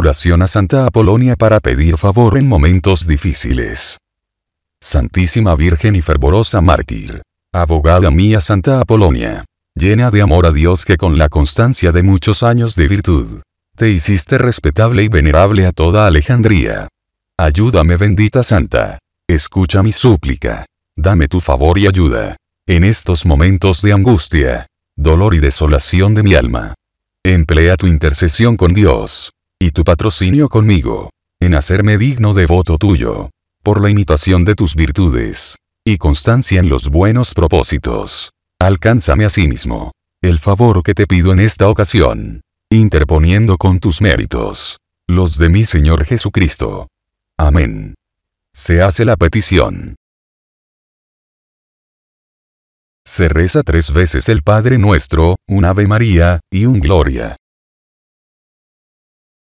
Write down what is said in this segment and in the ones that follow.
Oración a Santa Apolonia para pedir favor en momentos difíciles. Santísima Virgen y fervorosa mártir. Abogada mía Santa Apolonia. Llena de amor a Dios que con la constancia de muchos años de virtud. Te hiciste respetable y venerable a toda Alejandría. Ayúdame bendita Santa. Escucha mi súplica. Dame tu favor y ayuda. En estos momentos de angustia, dolor y desolación de mi alma. Emplea tu intercesión con Dios y tu patrocinio conmigo, en hacerme digno de voto tuyo, por la imitación de tus virtudes, y constancia en los buenos propósitos. Alcánzame mismo el favor que te pido en esta ocasión, interponiendo con tus méritos, los de mi Señor Jesucristo. Amén. Se hace la petición. Se reza tres veces el Padre Nuestro, un Ave María, y un Gloria.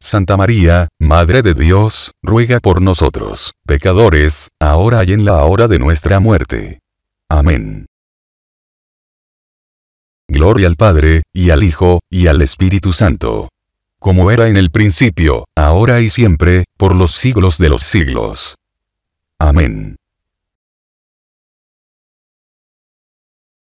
Santa María, Madre de Dios, ruega por nosotros, pecadores, ahora y en la hora de nuestra muerte. Amén. Gloria al Padre, y al Hijo, y al Espíritu Santo. Como era en el principio, ahora y siempre, por los siglos de los siglos. Amén.